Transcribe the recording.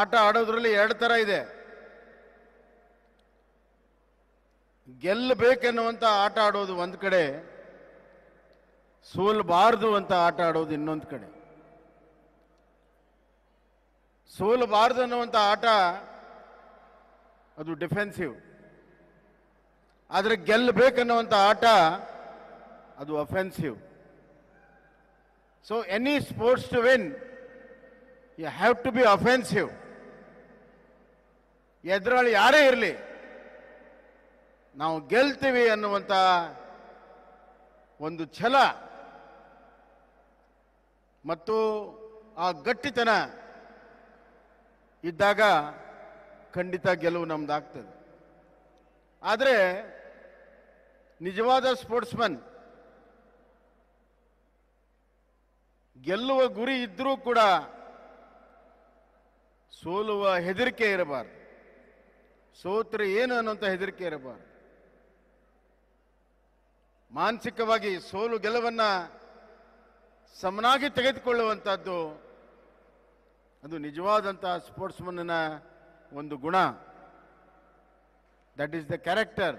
ಆಟ ಆಡೋದ್ರಲ್ಲಿ ಎರಡು ಥರ ಇದೆ ಗೆಲ್ಲಬೇಕೆನ್ನುವಂಥ ಆಟ ಆಡೋದು ಒಂದು ಕಡೆ ಸೋಲಬಾರದು ಅಂತ ಆಟ ಆಡೋದು ಇನ್ನೊಂದು ಕಡೆ ಸೋಲಬಾರ್ದು ಅನ್ನುವಂಥ ಆಟ ಅದು ಡಿಫೆನ್ಸಿವ್ ಆದರೆ ಗೆಲ್ಲಬೇಕನ್ನುವಂಥ ಆಟ ಅದು offensive so any sports to win you have to be offensive ಎದುರಾಳಿ ಯಾರೇ ಇರಲಿ ನಾವು ಗೆಲ್ತೀವಿ ಅನ್ನುವಂಥ ಒಂದು ಛಲ ಮತ್ತು ಆ ಗಟ್ಟಿತನ ಇದ್ದಾಗ ಖಂಡಿತ ಗೆಲುವು ನಮ್ದಾಗ್ತದೆ ಆದರೆ ನಿಜವಾದ ಸ್ಪೋರ್ಟ್ಸ್ಮನ್ ಗೆಲ್ಲುವ ಗುರಿ ಇದ್ದರೂ ಕೂಡ ಸೋಲುವ ಹೆದರಿಕೆ ಇರಬಾರ್ದು ಸೋತ್ರ ಏನು ಅನ್ನುವಂಥ ಹೆದರಿಕೆ ಇರಬಾರ್ದು ಮಾನಸಿಕವಾಗಿ ಸೋಲು ಗೆಲುವನ್ನು ಸಮನಾಗಿ ತೆಗೆದುಕೊಳ್ಳುವಂಥದ್ದು ಅದು ನಿಜವಾದಂಥ ಸ್ಪೋರ್ಟ್ಸ್ಮನ್ನ ಒಂದು ಗುಣ ದಟ್ ಈಸ್ ದ ಕ್ಯಾರೆಕ್ಟರ್